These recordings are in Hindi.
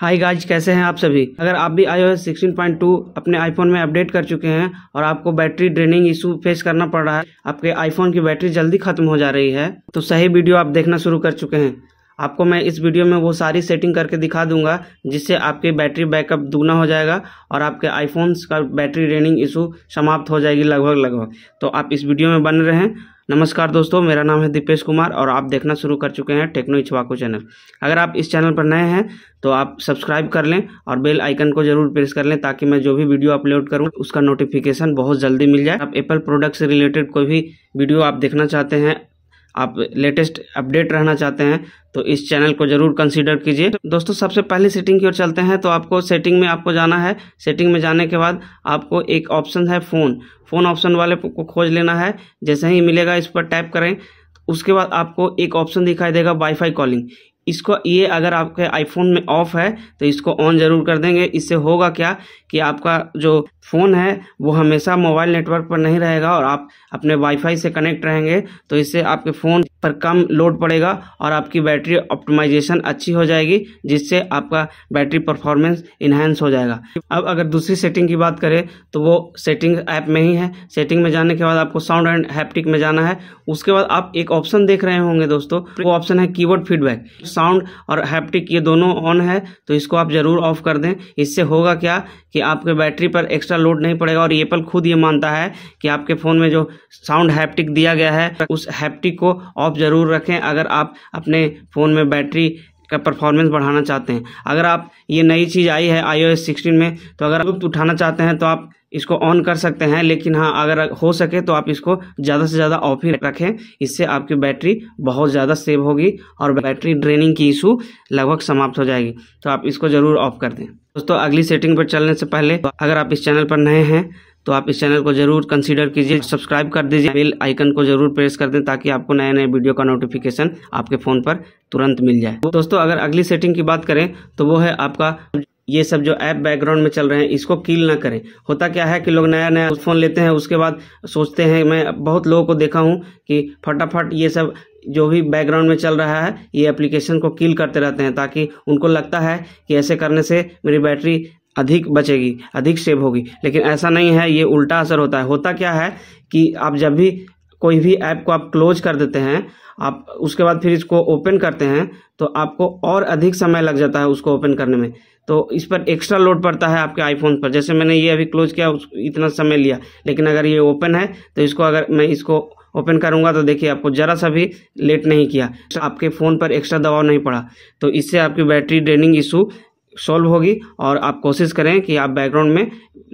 हाय गाइज कैसे हैं आप सभी अगर आप भी iOS 16.2 अपने आईफोन में अपडेट कर चुके हैं और आपको बैटरी ड्रेनिंग इशू फेस करना पड़ रहा है आपके आईफोन की बैटरी जल्दी खत्म हो जा रही है तो सही वीडियो आप देखना शुरू कर चुके हैं आपको मैं इस वीडियो में वो सारी सेटिंग करके दिखा दूंगा जिससे आपकी बैटरी बैकअप दुगना हो जाएगा और आपके आईफोन का बैटरी ड्रेनिंग इशू समाप्त हो जाएगी लगभग लगभग तो आप इस वीडियो में बन रहे हैं नमस्कार दोस्तों मेरा नाम है दीपेश कुमार और आप देखना शुरू कर चुके हैं टेक्नो इचवाको चैनल अगर आप इस चैनल पर नए हैं तो आप सब्सक्राइब कर लें और बेल आइकन को जरूर प्रेस कर लें ताकि मैं जो भी वीडियो अपलोड करूं उसका नोटिफिकेशन बहुत जल्दी मिल जाए आप एप्पल प्रोडक्ट से रिलेटेड कोई भी वीडियो आप देखना चाहते हैं आप लेटेस्ट अपडेट रहना चाहते हैं तो इस चैनल को जरूर कंसीडर कीजिए दोस्तों सबसे पहले सेटिंग की ओर चलते हैं तो आपको सेटिंग में आपको जाना है सेटिंग में जाने के बाद आपको एक ऑप्शन है फ़ोन फ़ोन ऑप्शन वाले को खोज लेना है जैसे ही मिलेगा इस पर टैप करें उसके बाद आपको एक ऑप्शन दिखाई देगा वाईफाई कॉलिंग इसको ये अगर आपके आईफोन में ऑफ है तो इसको ऑन जरूर कर देंगे इससे होगा क्या कि आपका जो फ़ोन है वो हमेशा मोबाइल नेटवर्क पर नहीं रहेगा और आप अपने वाईफाई से कनेक्ट रहेंगे तो इससे आपके फ़ोन पर कम लोड पड़ेगा और आपकी बैटरी ऑप्टिमाइजेशन अच्छी हो जाएगी जिससे आपका बैटरी परफॉर्मेंस इन्हेंस हो जाएगा अब अगर दूसरी सेटिंग की बात करें तो वो सेटिंग ऐप में ही है सेटिंग में जाने के बाद आपको साउंड एंड हैप्टिक में जाना है उसके बाद आप एक ऑप्शन देख रहे होंगे दोस्तों वो ऑप्शन है कीवर्ड फीडबैक साउंड और हैप्टिक ये दोनों ऑन है तो इसको आप ज़रूर ऑफ कर दें इससे होगा क्या कि आपके बैटरी पर एक्स्ट्रा लोड नहीं पड़ेगा और एप्पल खुद ये मानता है कि आपके फ़ोन में जो साउंड हैप्टिक दिया गया है उस हैप्टिक को ऑफ ज़रूर रखें अगर आप अपने फ़ोन में बैटरी का परफॉर्मेंस बढ़ाना चाहते हैं अगर आप ये नई चीज़ आई है आई ओ में तो अगर आप उठाना चाहते हैं तो आप इसको ऑन कर सकते हैं लेकिन हाँ अगर हो सके तो आप इसको ज़्यादा से ज़्यादा ऑफ ही रखें इससे आपकी बैटरी बहुत ज़्यादा सेव होगी और बैटरी ड्रेनिंग की इशू लगभग समाप्त हो जाएगी तो आप इसको ज़रूर ऑफ कर दें दोस्तों अगली सेटिंग पर चलने से पहले अगर आप इस चैनल पर नए हैं तो आप इस चैनल को जरूर कंसीडर कीजिए सब्सक्राइब कर दीजिए बेल आइकन को जरूर प्रेस कर दें ताकि आपको नए नए वीडियो का नोटिफिकेशन आपके फ़ोन पर तुरंत मिल जाए दोस्तों अगर अगली सेटिंग की बात करें तो वो है आपका ये सब जो ऐप बैकग्राउंड में चल रहे हैं इसको किल ना करें होता क्या है कि लोग नया नया फ़ोन लेते हैं उसके बाद सोचते हैं मैं बहुत लोगों को देखा हूँ कि फटाफट ये सब जो भी बैकग्राउंड में चल रहा है ये एप्लीकेशन को किल करते रहते हैं ताकि उनको लगता है कि ऐसे करने से मेरी बैटरी अधिक बचेगी अधिक सेव होगी लेकिन ऐसा नहीं है ये उल्टा असर होता है होता क्या है कि आप जब भी कोई भी ऐप को आप क्लोज कर देते हैं आप उसके बाद फिर इसको ओपन करते हैं तो आपको और अधिक समय लग जाता है उसको ओपन करने में तो इस पर एक्स्ट्रा लोड पड़ता है आपके आईफोन पर जैसे मैंने ये अभी क्लोज किया इतना समय लिया लेकिन अगर ये ओपन है तो इसको अगर मैं इसको ओपन करूँगा तो देखिए आपको ज़रा सा भी लेट नहीं किया तो आपके फ़ोन पर एक्स्ट्रा दबाव नहीं पड़ा तो इससे आपकी बैटरी ड्रेनिंग इशू सॉल्व होगी और आप कोशिश करें कि आप बैकग्राउंड में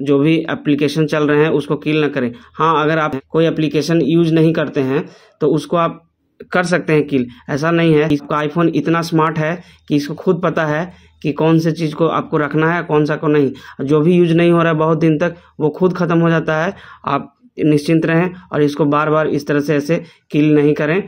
जो भी एप्लीकेशन चल रहे हैं उसको किल ना करें हाँ अगर आप कोई एप्लीकेशन यूज नहीं करते हैं तो उसको आप कर सकते हैं किल ऐसा नहीं है इसका आईफोन इतना स्मार्ट है कि इसको खुद पता है कि कौन से चीज़ को आपको रखना है कौन सा को नहीं जो भी यूज नहीं हो रहा है बहुत दिन तक वो खुद ख़त्म हो जाता है आप निश्चिंत रहें और इसको बार बार इस तरह से ऐसे किल नहीं करें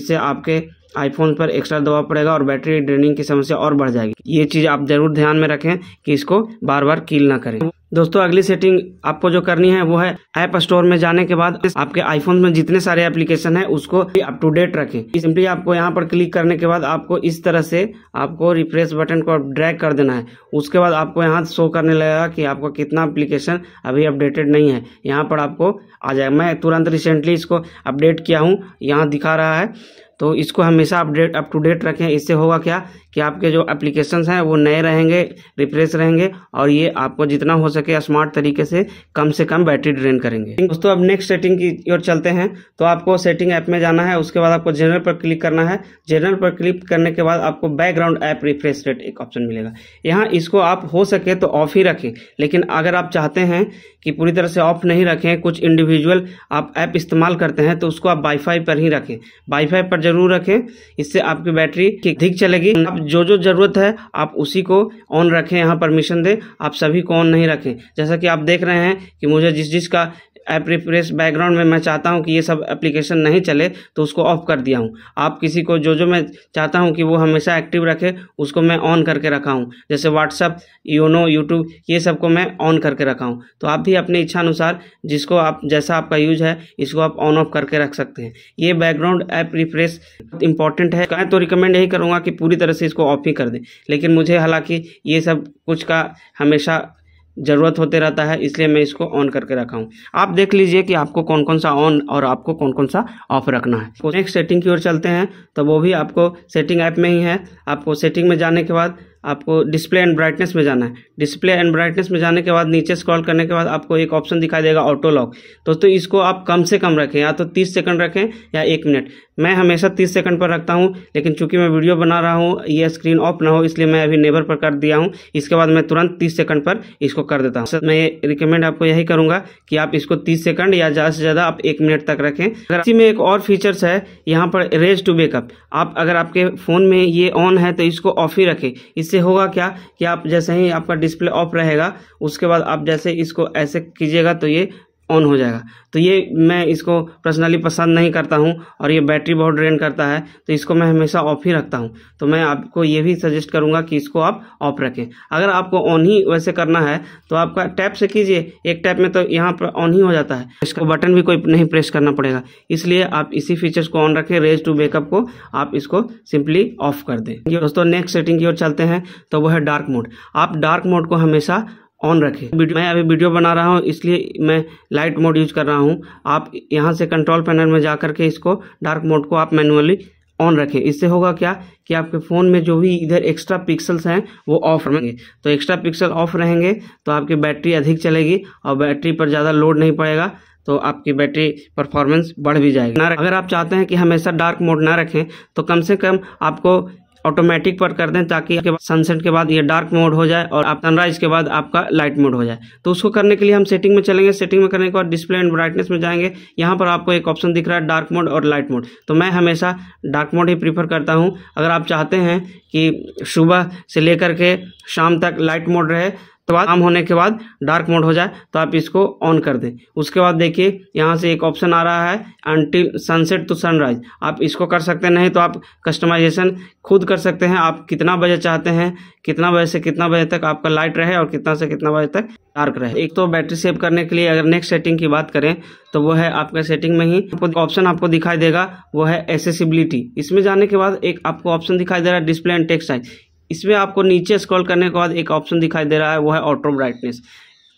इससे आपके आईफोन पर एक्स्ट्रा दबाव पड़ेगा और बैटरी ड्रेनिंग की समस्या और बढ़ जाएगी ये चीज़ आप ज़रूर ध्यान में रखें कि इसको बार बार कील ना करें दोस्तों अगली सेटिंग आपको जो करनी है वो है ऐप स्टोर में जाने के बाद आपके आईफोन में जितने सारे एप्लीकेशन है उसको अप टू डेट रखें सिंपली आपको यहाँ पर क्लिक करने के बाद आपको इस तरह से आपको रिफ्रेश बटन को ड्रैग कर देना है उसके बाद आपको यहाँ शो करने लगेगा कि आपका कितना एप्लीकेशन अभी अपडेटेड नहीं है यहाँ पर आपको आ जाएगा मैं तुरंत रिसेंटली इसको अपडेट किया हूँ यहाँ दिखा रहा है तो इसको हमेशा अपडेट अप टू डेट रखें इससे होगा क्या कि आपके जो एप्लीकेशंस हैं वो नए रहेंगे रिफ्रेश रहेंगे और ये आपको जितना हो सके स्मार्ट तरीके से कम से कम बैटरी ड्रेन करेंगे दोस्तों अब नेक्स्ट सेटिंग की ओर चलते हैं तो आपको सेटिंग ऐप में जाना है उसके बाद आपको जनरल पर क्लिक करना है जनरल पर क्लिक करने के बाद आपको बैकग्राउंड ऐप रिफ्रेश रेट एक ऑप्शन मिलेगा यहाँ इसको आप हो सके तो ऑफ ही रखें लेकिन अगर आप चाहते हैं कि पूरी तरह से ऑफ नहीं रखें कुछ इंडिविजुअल आप ऐप इस्तेमाल करते हैं तो उसको आप वाईफाई पर ही रखें वाईफाई पर जरूर रखें इससे आपकी बैटरी अधिक चलेगी आप जो जो ज़रूरत है आप उसी को ऑन रखें यहाँ परमिशन दें आप सभी को ऑन नहीं रखें जैसा कि आप देख रहे हैं कि मुझे जिस जिस का ऐप रिफ्रेश बैकग्राउंड में मैं चाहता हूँ कि ये सब एप्लीकेशन नहीं चले तो उसको ऑफ कर दिया हूँ आप किसी को जो जो मैं चाहता हूँ कि वो हमेशा एक्टिव रखे उसको मैं ऑन करके रखा हूँ जैसे व्हाट्सअप योनो यूट्यूब ये सब को मैं ऑन करके रखा हूँ तो आप भी अपनी इच्छा अनुसार जिसको आप जैसा आपका यूज है इसको आप ऑन ऑफ करके रख सकते हैं ये बैकग्राउंड ऐप रिफ्रेश इंपॉर्टेंट है मैं तो रिकमेंड यही करूँगा कि पूरी तरह से इसको ऑफ ही कर दें लेकिन मुझे हालांकि ये सब कुछ का हमेशा ज़रूरत होते रहता है इसलिए मैं इसको ऑन करके रखा हूँ आप देख लीजिए कि आपको कौन कौन सा ऑन और आपको कौन कौन सा ऑफ रखना है नेक्स्ट तो सेटिंग की ओर चलते हैं तो वो भी आपको सेटिंग ऐप में ही है आपको सेटिंग में जाने के बाद आपको डिस्प्ले एंड ब्राइटनेस में जाना है डिस्प्ले एंड ब्राइटनेस में जाने के बाद नीचे स्क्रॉल करने के बाद आपको एक ऑप्शन दिखाई देगा ऑटो लॉक दोस्तों इसको आप कम से कम रखें या तो तीस सेकंड रखें या एक मिनट मैं हमेशा तीस सेकंड पर रखता हूँ लेकिन चूंकि मैं वीडियो बना रहा हूँ ये स्क्रीन ऑफ ना हो इसलिए मैं अभी नेबर पर कर दिया हूँ इसके बाद मैं तुरंत तीस सेकंड पर इसको कर देता हूँ मैं रिकमेंड आपको यही करूँगा कि आप इसको तीस सेकंड या ज़्यादा से ज़्यादा आप एक मिनट तक रखें अगर इसी में एक और फीचर्स है यहाँ पर रेज टू बेकअप आप अगर आपके फ़ोन में ये ऑन है तो इसको ऑफ ही रखें इससे इससे होगा क्या कि आप जैसे ही आपका डिस्प्ले ऑफ रहेगा उसके बाद आप जैसे इसको ऐसे कीजिएगा तो ये ऑन हो जाएगा तो ये मैं इसको पर्सनली पसंद नहीं करता हूँ और ये बैटरी बहुत ड्रेन करता है तो इसको मैं हमेशा ऑफ ही रखता हूँ तो मैं आपको ये भी सजेस्ट करूँगा कि इसको आप ऑफ रखें अगर आपको ऑन ही वैसे करना है तो आपका टैप से कीजिए एक टैप में तो यहाँ पर ऑन ही हो जाता है इसका बटन भी कोई नहीं प्रेस करना पड़ेगा इसलिए आप इसी फीचर्स को ऑन रखें रेज टू बेकअप को आप इसको सिंपली ऑफ कर दें दोस्तों नेक्स्ट सेटिंग की ओर चलते हैं तो वह है डार्क मोड आप डार्क मोड को हमेशा ऑन रखें मैं अभी वीडियो बना रहा हूँ इसलिए मैं लाइट मोड यूज कर रहा हूँ आप यहाँ से कंट्रोल पैनल में जा करके इसको डार्क मोड को आप मैनुअली ऑन रखें इससे होगा क्या कि आपके फ़ोन में जो भी इधर एक्स्ट्रा पिक्सल्स हैं वो ऑफ रहेंगे तो एक्स्ट्रा पिक्सल ऑफ रहेंगे तो आपकी बैटरी अधिक चलेगी और बैटरी पर ज़्यादा लोड नहीं पड़ेगा तो आपकी बैटरी परफॉर्मेंस बढ़ भी जाएगी अगर आप चाहते हैं कि हमेशा डार्क मोड ना रखें तो कम से कम आपको ऑटोमेटिक पर कर दें ताकि के सनसेट के बाद ये डार्क मोड हो जाए और आप सनराइज के बाद आपका लाइट मोड हो जाए तो उसको करने के लिए हम सेटिंग में चलेंगे सेटिंग में करने के बाद डिस्प्ले एंड ब्राइटनेस में जाएंगे यहाँ पर आपको एक ऑप्शन दिख रहा है डार्क मोड और लाइट मोड तो मैं हमेशा डार्क मोड ही प्रीफर करता हूँ अगर आप चाहते हैं कि सुबह से लेकर के शाम तक लाइट मोड रहे तो बाद आम होने के बाद डार्क मोड हो जाए तो आप इसको ऑन कर दें उसके बाद देखिए यहाँ से एक ऑप्शन आ रहा है अनटिल सनसेट टू सनराइज आप इसको कर सकते नहीं तो आप कस्टमाइजेशन खुद कर सकते हैं आप कितना बजे चाहते हैं कितना बजे से कितना बजे तक आपका लाइट रहे और कितना से कितना बजे तक डार्क रहे एक तो बैटरी सेव करने के लिए अगर नेक्स्ट सेटिंग की बात करें तो वो है आपका सेटिंग में ही ऑप्शन आपको दिखाई देगा वो है एसेसिबिलिटी इसमें जाने के बाद एक आपको ऑप्शन दिखाई दे रहा है डिस्प्ले एंड टेक्स्ट साइज इसमें आपको नीचे स्क्रॉल करने के बाद एक ऑप्शन दिखाई दे रहा है वो है ऑटो ब्राइटनेस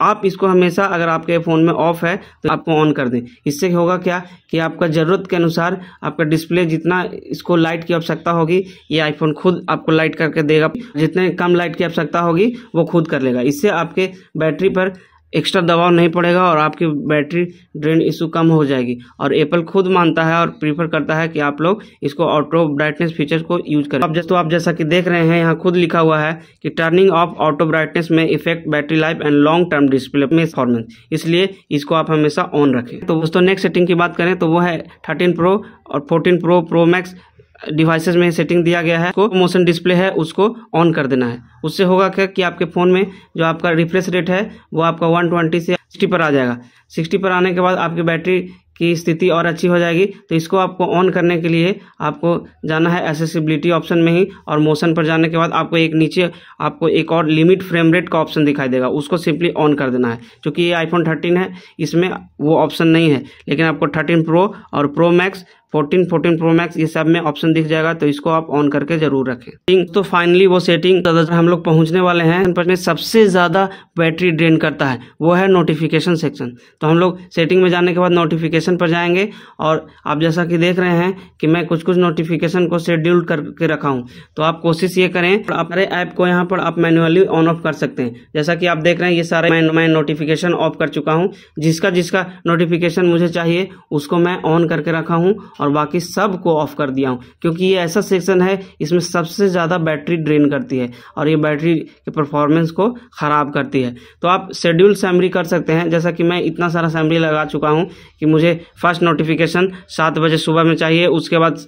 आप इसको हमेशा अगर आपके फ़ोन में ऑफ है तो आपको ऑन कर दें इससे होगा क्या कि आपका ज़रूरत के अनुसार आपका डिस्प्ले जितना इसको लाइट की आवश्यकता होगी ये आईफोन खुद आपको लाइट करके देगा जितने कम लाइट की आवश्यकता होगी वो खुद कर लेगा इससे आपके बैटरी पर एक्स्ट्रा दबाव नहीं पड़ेगा और आपकी बैटरी ड्रेन इशू कम हो जाएगी और एप्पल खुद मानता है और प्रीफर करता है कि आप लोग इसको ऑटो ब्राइटनेस फीचर को यूज करें अब तो आप जैसा कि देख रहे हैं यहाँ खुद लिखा हुआ है कि टर्निंग ऑफ ऑटो ब्राइटनेस में effect battery life and long term display में परफॉर्मेंस इसलिए इसको आप हमेशा ऑन रखें तो दोस्तों नेक्स्ट सेटिंग की बात करें तो वो है थर्टीन प्रो और fourteen pro pro max devices में सेटिंग दिया गया है को मोशन डिस्प्ले है उसको ऑन कर देना है उससे होगा क्या कि आपके फ़ोन में जो आपका रिफ्रेश रेट है वो आपका 120 से 60 पर आ जाएगा 60 पर आने के बाद आपकी बैटरी की स्थिति और अच्छी हो जाएगी तो इसको आपको ऑन करने के लिए आपको जाना है एसेसिबिलिटी ऑप्शन में ही और मोशन पर जाने के बाद आपको एक नीचे आपको एक और लिमिट फ्रेम रेट का ऑप्शन दिखाई देगा उसको सिंपली ऑन कर देना है क्योंकि ये आईफोन थर्टीन है इसमें वो ऑप्शन नहीं है लेकिन आपको थर्टीन प्रो और pro max fourteen fourteen pro max ये सब में ऑप्शन दिख जाएगा तो इसको आप ऑन करके जरूर रखें तो फाइनली वो सेटिंग तो हम लोग पहुंचने वाले हैं में सबसे ज़्यादा बैटरी ड्रेन करता है वो है नोटिफिकेशन सेक्शन तो हम लोग सेटिंग में जाने के बाद नोटिफिकेशन पर जाएंगे और आप जैसा कि देख रहे हैं कि मैं कुछ कुछ नोटिफिकेशन को शेड्यूल करके रखा हूँ तो आप कोशिश ये करें अपने ऐप को यहाँ पर आप मैनुअली ऑन ऑफ कर सकते हैं जैसा कि आप देख रहे हैं ये सारे मैं, मैं नोटिफिकेशन ऑफ कर चुका हूँ जिसका जिसका नोटिफिकेशन मुझे चाहिए उसको मैं ऑन करके रखा हूँ और बाकी सब को ऑफ कर दिया हूँ क्योंकि ये ऐसा सेक्शन है इसमें सबसे ज़्यादा बैटरी ड्रेन करती है और ये बैटरी के परफॉर्मेंस को ख़राब करती है तो आप शेड्यूल सैमरी कर सकते हैं जैसा कि मैं इतना सारा सैमरी लगा चुका हूँ कि मुझे फर्स्ट नोटिफिकेशन सात बजे सुबह में चाहिए उसके बाद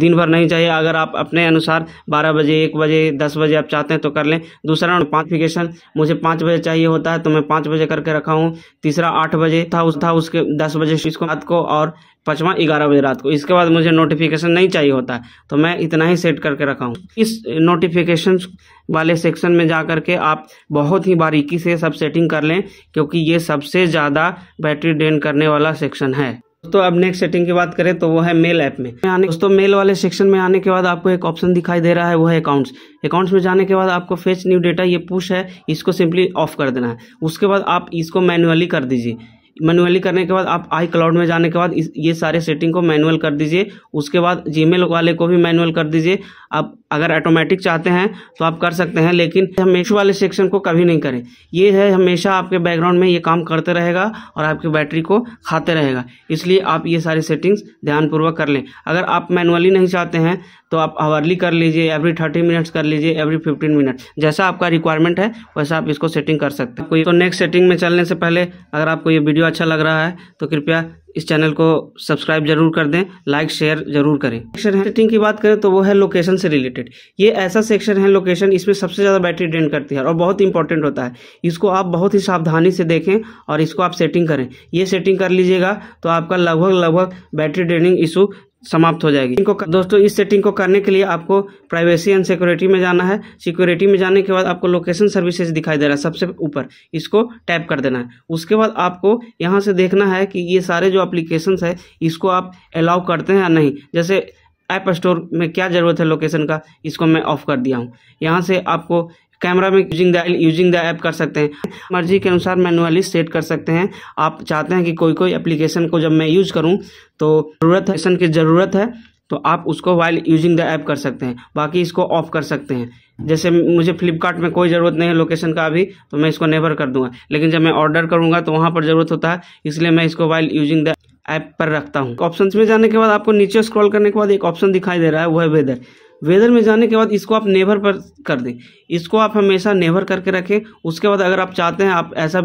दिन भर नहीं चाहिए अगर आप अपने अनुसार 12 बजे 1 बजे 10 बजे आप चाहते हैं तो कर लें दूसरा नोटिफिकेशन मुझे 5 बजे चाहिए होता है तो मैं 5 बजे करके रखा हूँ तीसरा 8 बजे था उस था उसके 10 बजे इसको रात को और पाँचवा ग्यारह बजे रात को इसके बाद मुझे नोटिफिकेशन नहीं चाहिए होता है तो मैं इतना ही सेट करके रखा हूँ इस नोटिफिकेशन वाले सेक्शन में जा करके के आप बहुत ही बारीकी से सब सेटिंग कर लें क्योंकि ये सबसे ज़्यादा बैटरी ड्रेन करने वाला सेक्शन है दोस्तों अब नेक्स्ट सेटिंग की बात करें तो वो है मेल ऐप में आने दोस्तों मेल वाले सेक्शन में आने के बाद आपको एक ऑप्शन दिखाई दे रहा है वो है अकाउंट्स अकाउंट्स में जाने के बाद आपको फेच न्यू डेटा ये पुश है इसको सिंपली ऑफ कर देना है उसके बाद आप इसको मैनुअली कर दीजिए मैनुअली करने के बाद आप आई क्लाउड में जाने के बाद इस ये सारे सेटिंग को मैनुअल कर दीजिए उसके बाद जीमेल वाले को भी मैनुअल कर दीजिए आप अगर ऑटोमेटिक चाहते हैं तो आप कर सकते हैं लेकिन हमेशा वाले सेक्शन को कभी नहीं करें ये है हमेशा आपके बैकग्राउंड में ये काम करते रहेगा और आपकी बैटरी को खाते रहेगा इसलिए आप ये सारे सेटिंग्स ध्यानपूर्वक कर लें अगर आप मैनुअली नहीं चाहते हैं तो आप आवरली कर लीजिए एवरी थर्टी मिनट्स कर लीजिए एवरी फिफ्टीन मिनट जैसा आपका रिक्वायरमेंट है वैसा आप इसको सेटिंग कर सकते हैं तो नेक्स्ट सेटिंग में चलने से पहले अगर आपको ये वीडियो अच्छा लग रहा है तो कृपया इस चैनल को सब्सक्राइब जरूर कर दें लाइक शेयर जरूर करें सेक्शन सेटिंग की बात करें तो वो है लोकेशन से रिलेटेड ये ऐसा सेक्शन है लोकेशन इसमें सबसे ज़्यादा बैटरी ड्रेन करती है और बहुत इंपॉर्टेंट होता है इसको आप बहुत ही सावधानी से देखें और इसको आप सेटिंग करें ये सेटिंग कर लीजिएगा तो आपका लगभग लगभग बैटरी ड्रेनिंग इशू समाप्त हो जाएगी इनको दोस्तों इस सेटिंग को करने के लिए आपको प्राइवेसी एंड सिक्योरिटी में जाना है सिक्योरिटी में जाने के बाद आपको लोकेशन सर्विसेज दिखाई दे रहा है सबसे ऊपर इसको टैप कर देना है उसके बाद आपको यहाँ से देखना है कि ये सारे जो अप्लीकेशन है इसको आप अलाउ करते हैं या नहीं जैसे ऐप स्टोर में क्या ज़रूरत है लोकेशन का इसको मैं ऑफ़ कर दिया हूँ यहाँ से आपको कैमरा में using the using the app कर सकते हैं मर्जी के अनुसार मैनुअली सेट कर सकते हैं आप चाहते हैं कि कोई कोई एप्लीकेशन को जब मैं यूज करूँ तो ज़रूरत है की ज़रूरत है तो आप उसको वाइल यूजिंग द ऐप कर सकते हैं बाकी इसको ऑफ कर सकते हैं जैसे मुझे फ्लिपकार्ट में कोई ज़रूरत नहीं है लोकेशन का अभी तो मैं इसको नेवर कर दूंगा लेकिन जब मैं ऑर्डर करूंगा तो वहाँ पर ज़रूरत होता है इसलिए मैं इसको वाइल यूजिंग द ऐप पर रखता हूँ ऑप्शन में जाने के बाद आपको नीचे स्क्रॉल करने के बाद एक ऑप्शन दिखाई दे रहा है वह वेदर वेदर में जाने के बाद इसको आप नेवर पर कर दें इसको आप हमेशा नेवर करके रखें उसके बाद अगर आप चाहते हैं आप ऐसा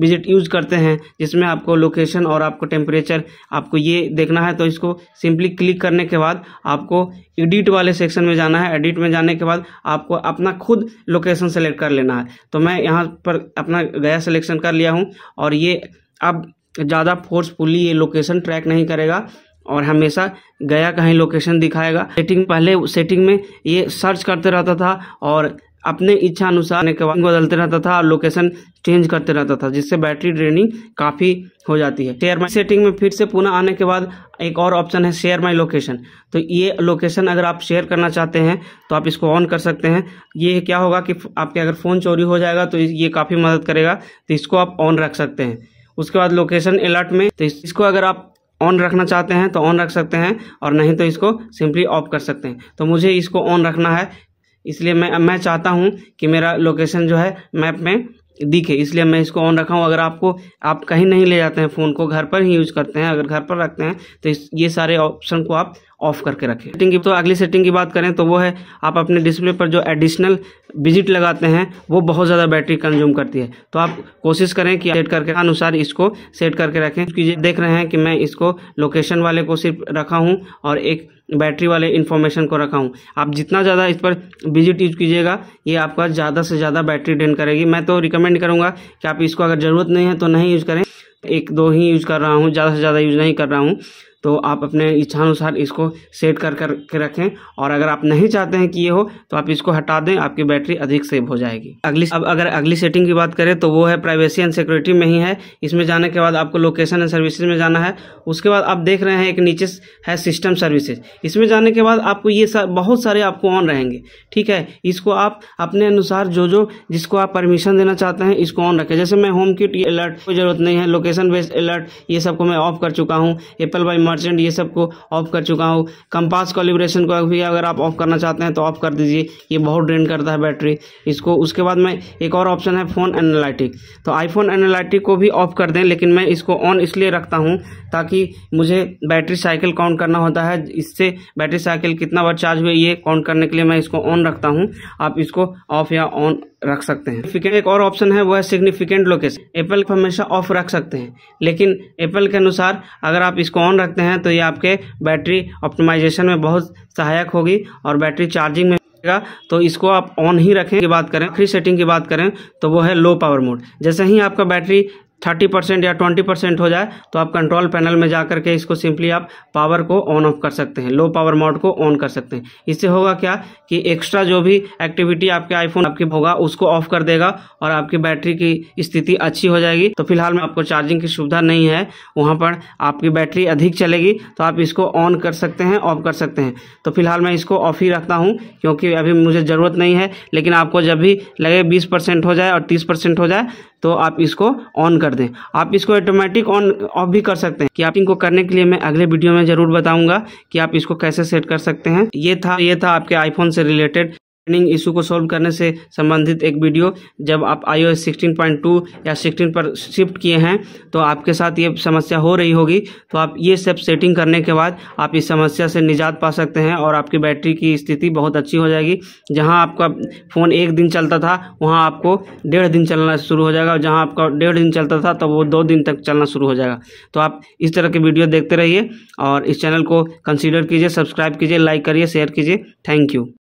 विजिट यूज करते हैं जिसमें आपको लोकेशन और आपको टेम्परेचर आपको ये देखना है तो इसको सिंपली क्लिक करने के बाद आपको एडिट वाले सेक्शन में जाना है एडिट में जाने के बाद आपको अपना खुद लोकेशन सेलेक्ट कर लेना है तो मैं यहाँ पर अपना गया सिलेक्शन कर लिया हूँ और ये अब ज़्यादा फोर्सफुली ये लोकेशन ट्रैक नहीं करेगा और हमेशा गया कहीं लोकेशन दिखाएगा सेटिंग पहले सेटिंग में ये सर्च करते रहता था और अपने इच्छा अनुसार बदलते रहता था और लोकेशन चेंज करते रहता था जिससे बैटरी ड्रेनिंग काफ़ी हो जाती है शेयर माई सेटिंग में फिर से पुनः आने के बाद एक और ऑप्शन है शेयर माई लोकेशन तो ये लोकेशन अगर आप शेयर करना चाहते हैं तो आप इसको ऑन कर सकते हैं ये क्या होगा कि आपके अगर फ़ोन चोरी हो जाएगा तो ये काफ़ी मदद करेगा तो इसको आप ऑन रख सकते हैं उसके बाद लोकेशन अलर्ट में तो इसको अगर आप ऑन रखना चाहते हैं तो ऑन रख सकते हैं और नहीं तो इसको सिंपली ऑफ कर सकते हैं तो मुझे इसको ऑन रखना है इसलिए मैं मैं चाहता हूँ कि मेरा लोकेशन जो है मैप में दिखे इसलिए मैं इसको ऑन रखा हूँ अगर आपको आप कहीं नहीं ले जाते हैं फ़ोन को घर पर ही यूज़ करते हैं अगर घर पर रखते हैं तो इस ये सारे ऑप्शन को आप ऑफ करके रखें सेटिंग की तो अगली सेटिंग की बात करें तो वो है आप अपने डिस्प्ले पर जो एडिशनल विजिट लगाते हैं वो बहुत ज़्यादा बैटरी कंज्यूम करती है तो आप कोशिश करें कि सेट करके अनुसार इसको सेट करके रखें क्योंकि देख रहे हैं कि मैं इसको लोकेशन वाले को सिर्फ रखा हूँ और एक बैटरी वाले इन्फॉर्मेशन को रखा हूँ आप जितना ज़्यादा इस पर विजिट यूज कीजिएगा ये आपका ज़्यादा से ज़्यादा बैटरी ड्रेन करेगी मैं तो रिकमेंड करूँगा कि आप इसको अगर ज़रूरत नहीं है तो नहीं यूज़ करें एक दो ही यूज़ कर रहा हूँ ज़्यादा से ज़्यादा यूज़ नहीं कर रहा हूँ तो आप अपने इच्छानुसार इसको सेट कर कर के रखें और अगर आप नहीं चाहते हैं कि ये हो तो आप इसको हटा दें आपकी बैटरी अधिक सेव हो जाएगी अगली अब अगर अगली सेटिंग की बात करें तो वो है प्राइवेसी एंड सिक्योरिटी में ही है इसमें जाने के बाद आपको लोकेशन एंड सर्विसेज में जाना है उसके बाद आप देख रहे हैं एक नीचे है सिस्टम सर्विसेज इसमें जाने के बाद आपको ये सा, बहुत सारे आपको ऑन रहेंगे ठीक है इसको आप अपने अनुसार जो जो जिसको आप परमिशन देना चाहते हैं इसको ऑन रखें जैसे मैं होम किट अलर्ट कोई जरूरत नहीं है लोकेशन बेस्ड अलर्ट ये सबको मैं ऑफ कर चुका हूँ एप्पल बाई मर्चेंट ये सब को ऑफ कर चुका हूँ कंपास कॉलिब्रेशन को भी अगर आप ऑफ करना चाहते हैं तो ऑफ कर दीजिए ये बहुत ड्रेन करता है बैटरी इसको उसके बाद में एक और ऑप्शन है फ़ोन एनालिटिक तो आईफोन एनालिटिक को भी ऑफ कर दें लेकिन मैं इसको ऑन इसलिए रखता हूँ ताकि मुझे बैटरी साइकिल काउंट करना होता है इससे बैटरी साइकिल कितना बार चार्ज हुए ये काउंट करने के लिए मैं इसको ऑन रखता हूँ आप इसको ऑफ या ऑन रख सकते हैं एक और ऑप्शन है वह सिग्निफिकेंट लोकेशन एप्पल हमेशा ऑफ रख सकते हैं लेकिन एप्पल के अनुसार अगर आप इसको ऑन रखते हैं हैं तो ये आपके बैटरी ऑप्टिमाइजेशन में बहुत सहायक होगी और बैटरी चार्जिंग में तो इसको आप ऑन ही रखें की बात करें आखिरी सेटिंग की बात करें तो वो है लो पावर मोड जैसे ही आपका बैटरी थर्टी परसेंट या ट्वेंटी परसेंट हो जाए तो आप कंट्रोल पैनल में जा करके इसको सिंपली आप पावर को ऑन ऑफ कर सकते हैं लो पावर मोड को ऑन कर सकते हैं इससे होगा क्या कि एक्स्ट्रा जो भी एक्टिविटी आपके आईफोन आपके होगा उसको ऑफ कर देगा और आपकी बैटरी की स्थिति अच्छी हो जाएगी तो फिलहाल में आपको चार्जिंग की सुविधा नहीं है वहाँ पर आपकी बैटरी अधिक चलेगी तो आप इसको ऑन कर सकते हैं ऑफ कर सकते हैं तो फिलहाल मैं इसको ऑफ ही रखता हूँ क्योंकि अभी मुझे ज़रूरत नहीं है लेकिन आपको जब भी लगे बीस हो जाए और तीस हो जाए तो आप इसको ऑन कर दें आप इसको ऑटोमेटिक ऑन ऑफ भी कर सकते हैं कि आप इनको करने के लिए मैं अगले वीडियो में ज़रूर बताऊंगा कि आप इसको कैसे सेट कर सकते हैं ये था ये था आपके आईफोन से रिलेटेड ट्रेनिंग इशू को सॉल्व करने से संबंधित एक वीडियो जब आप I O S sixteen point two या सिक्सटीन पर शिफ्ट किए हैं तो आपके साथ ये समस्या हो रही होगी तो आप ये सब सेटिंग करने के बाद आप इस समस्या से निजात पा सकते हैं और आपकी बैटरी की स्थिति बहुत अच्छी हो जाएगी जहाँ आपका फ़ोन एक दिन चलता था वहाँ आपको डेढ़ दिन चलना शुरू हो जाएगा जहाँ आपका डेढ़ दिन चलता था तो वो दो दिन तक चलना शुरू हो जाएगा तो आप इस तरह के वीडियो देखते रहिए और इस चैनल को कंसिडर कीजिए सब्सक्राइब कीजिए लाइक करिए शेयर कीजिए थैंक यू